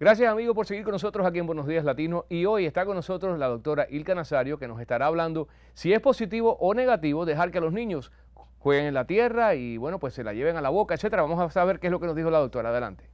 Gracias amigo por seguir con nosotros aquí en Buenos Días Latino y hoy está con nosotros la doctora Ilka Nazario que nos estará hablando si es positivo o negativo dejar que los niños jueguen en la tierra y bueno pues se la lleven a la boca, etcétera. Vamos a saber qué es lo que nos dijo la doctora. Adelante.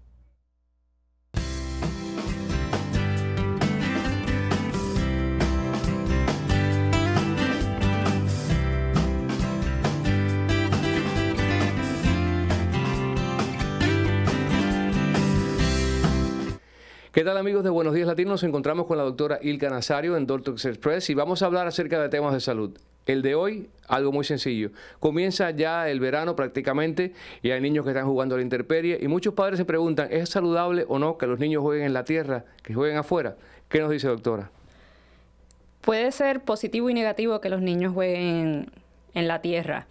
¿Qué tal amigos de Buenos Días Latinos? Nos encontramos con la doctora Ilka Nazario en Doctor Express y vamos a hablar acerca de temas de salud. El de hoy, algo muy sencillo. Comienza ya el verano prácticamente y hay niños que están jugando a la intemperie y muchos padres se preguntan, ¿es saludable o no que los niños jueguen en la tierra, que jueguen afuera? ¿Qué nos dice doctora? Puede ser positivo y negativo que los niños jueguen en la tierra.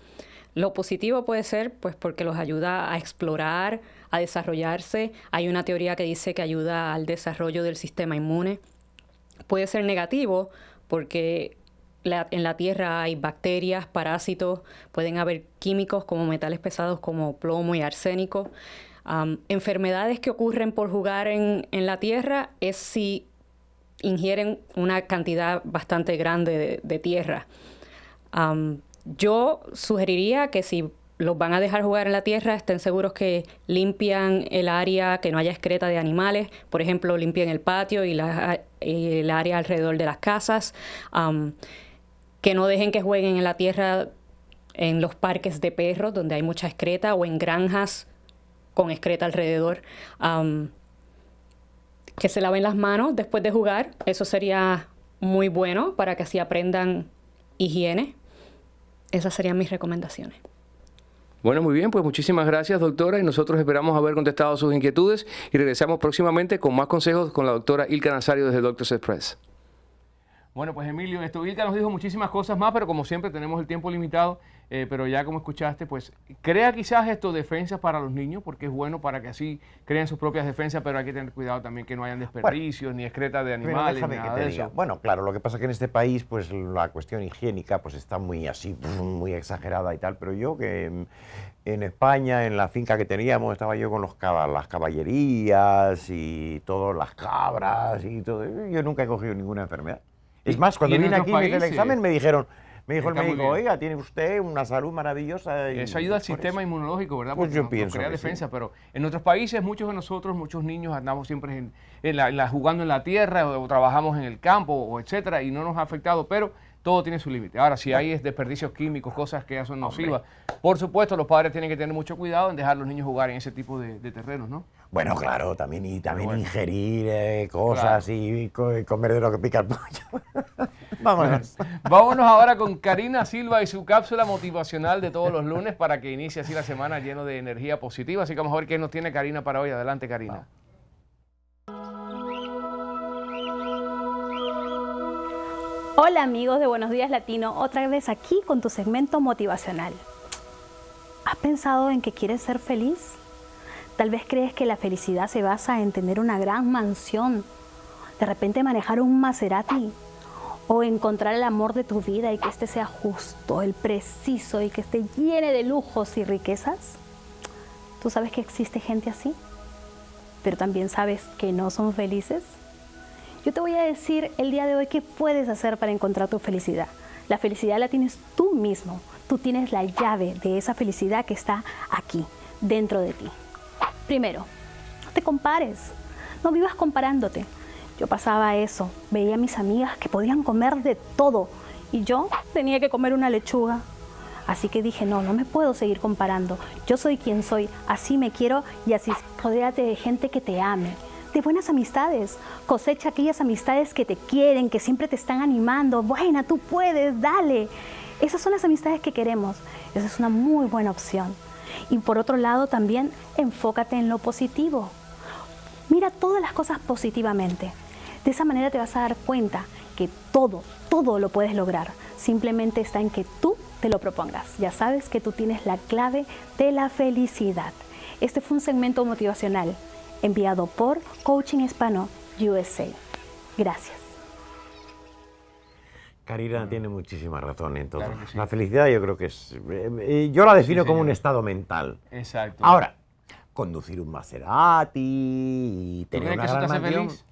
Lo positivo puede ser, pues, porque los ayuda a explorar, a desarrollarse. Hay una teoría que dice que ayuda al desarrollo del sistema inmune. Puede ser negativo porque en la tierra hay bacterias, parásitos, pueden haber químicos como metales pesados como plomo y arsénico. enfermedades que ocurren por jugar en, la tierra es si ingieren una cantidad bastante grande de, tierra. Yo sugeriría que si los van a dejar jugar en la tierra, estén seguros que limpian el área, que no haya excreta de animales, por ejemplo, limpian el patio y, eh, el área alrededor de las casas, que no dejen que jueguen en la tierra en los parques de perros donde hay mucha excreta o en granjas con excreta alrededor. que se laven las manos después de jugar, eso sería muy bueno para que así aprendan higiene. Esas serían mis recomendaciones. Bueno, muy bien, pues muchísimas gracias doctora y nosotros esperamos haber contestado sus inquietudes y regresamos próximamente con más consejos con la doctora Ilka Nazario desde Doctors Express. Bueno, pues Emilio, esto Vilca nos dijo muchísimas cosas más, pero como siempre tenemos el tiempo limitado, eh, pero ya como escuchaste, pues crea quizás esto defensas para los niños, porque es bueno para que así creen sus propias defensas, pero hay que tener cuidado también que no hayan desperdicios, ni excretas de animales, Bueno, claro, lo que pasa es que en este país, pues la cuestión higiénica, pues está muy así, muy exagerada y tal, pero yo que en España, en la finca que teníamos, estaba yo con los, las caballerías y todas las cabras y todo, yo nunca he cogido ninguna enfermedad. Es más, cuando vine aquí y el examen me dijeron, me dijo el médico, oiga, tiene usted una salud maravillosa. eso ayuda al sistema inmunológico, ¿verdad? Pues yo crea defensa, pero en otros países, muchos de nosotros, muchos niños andamos siempre en, la, jugando en la tierra o, o, trabajamos en el campo, o etcétera, y no nos ha afectado, pero todo tiene su límite. Ahora, si hay desperdicios químicos, cosas que ya son nocivas, por supuesto los padres tienen que tener mucho cuidado en dejar los niños jugar en ese tipo de, terrenos, ¿no? Bueno, claro, también, también ingerir eh, cosas y, comer de lo que pica el pollo. Vámonos. vámonos ahora con Karina Silva y su cápsula motivacional de todos los lunes para que inicie así la semana lleno de energía positiva. Así que vamos a ver qué nos tiene Karina para hoy. Adelante, Karina. Hola amigos de Buenos Días Latino, otra vez aquí con tu segmento motivacional. ¿Has pensado en que quieres ser feliz? Tal vez crees que la felicidad se basa en tener una gran mansión, de repente manejar un Maserati o encontrar el amor de tu vida y que este sea justo, el preciso y que esté lleno de lujos y riquezas. ¿Tú sabes que existe gente así? Pero también sabes que no son felices. Yo te voy a decir el día de hoy qué puedes hacer para encontrar tu felicidad. La felicidad la tienes tú mismo. Tú tienes la llave de esa felicidad que está aquí, dentro de ti. Primero, no te compares. No vivas comparándote. Yo pasaba eso. Veía a mis amigas que podían comer de todo y yo tenía que comer una lechuga. Así que dije, no, no me puedo seguir comparando. Yo soy quien soy, así me quiero y así rodeate de gente que te ame, de buenas amistades. Cosecha aquellas amistades que te quieren, que siempre te están animando. Buena, tú puedes, dale. Esas son las amistades que queremos. Esa es una muy buena opción. Y por otro lado también enfócate en lo positivo. Mira todas las cosas positivamente. De esa manera te vas a dar cuenta que todo, todo lo puedes lograr. Simplemente está en que tú te lo propongas. Ya sabes que tú tienes la clave de la felicidad. Este fue un segmento motivacional enviado por Coaching Hispano USA. Gracias. Karina tiene muchísima razón en todo. La felicidad yo creo que es... Eh, eh, yo la defino como un estado mental. Exacto. Ahora, conducir un Maserati y tener una que feliz?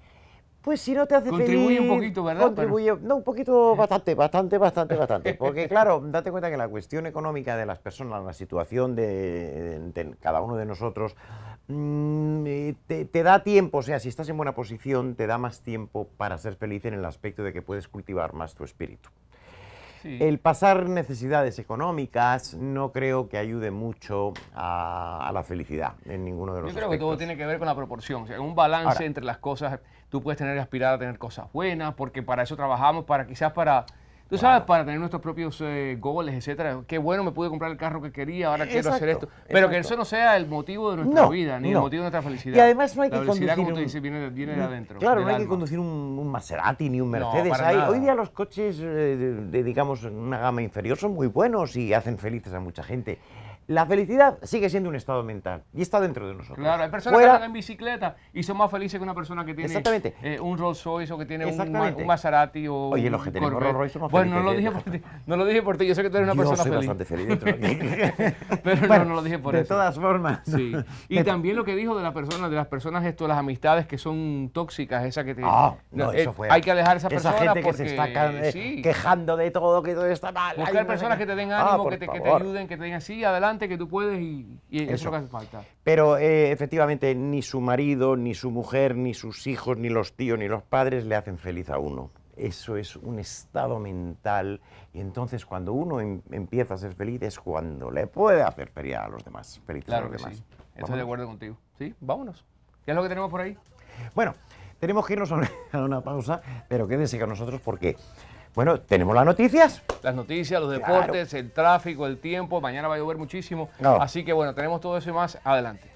Pues si no te hace feliz... Contribuye un poquito, ¿verdad? Contribuye, no, un poquito, bastante, bastante, bastante, bastante. Porque claro, date cuenta que la cuestión económica de las personas, la situación de, cada uno de nosotros, mm, eh, te, da tiempo, o sea, si estás en buena posición, te da más tiempo para ser feliz en el aspecto de que puedes cultivar más tu espíritu. El pasar necesidades económicas no creo que ayude mucho a, la felicidad en ninguno de los Yo creo que todo tiene que ver con la proporción, o sea, un balance entre las cosas tú puedes tener aspirar a tener cosas buenas, porque para eso trabajamos, para quizás para... Tú sabes, para tener nuestros propios eh, goles, etcétera. Qué bueno, me pude comprar el carro que quería, ahora quiero hacer esto. Pero que eso no sea el motivo de nuestra vida, ni el motivo de nuestra felicidad. Y además no hay que conducir... un, Maserati ni un Mercedes. hoy día los coches eh, de, una gama inferior son muy buenos y hacen felices a mucha gente. La felicidad sigue siendo un estado mental y está dentro de nosotros. Claro, hay personas que andan en bicicleta y son más felices que una persona que tiene Exactamente. Eh, un Rolls Royce o que tiene un, un, Maserati o Oye, los que tenemos Rolls Royce felices Bueno, no lo, dije por ti, no lo dije por ti, yo sé que tú eres una persona feliz. bastante feliz. Pero no, no, lo dije por eso. De todas formas. Sí. Y también lo que dijo de, las personas de las personas esto, las amistades que son tóxicas, esa que te... Ah, no, eso eh, fue. Hay que alejar a esa, esa persona gente que se está eh, quejando de todo, que todo está mal. Hay personas que te den ánimo, ah, que, te, que te ayuden, que te digan, sí, adelante que tú puedes y, eso. que hace falta. Pero eh, efectivamente ni su marido, ni su mujer, ni sus hijos, ni los tíos, ni los padres le hacen feliz a uno. Eso es un estado mental y entonces cuando uno em, empieza a ser feliz es cuando le puede hacer feliz a los demás. Feliz claro a los que demás. Sí. Estoy de acuerdo contigo. Sí, vámonos. ¿Qué es lo que tenemos por ahí? Bueno, tenemos que irnos a una pausa, pero quédense con nosotros porque bueno, tenemos las noticias. Las noticias, los deportes, el tráfico, el tiempo. Mañana va a llover muchísimo. Así que bueno, tenemos todo eso más adelante.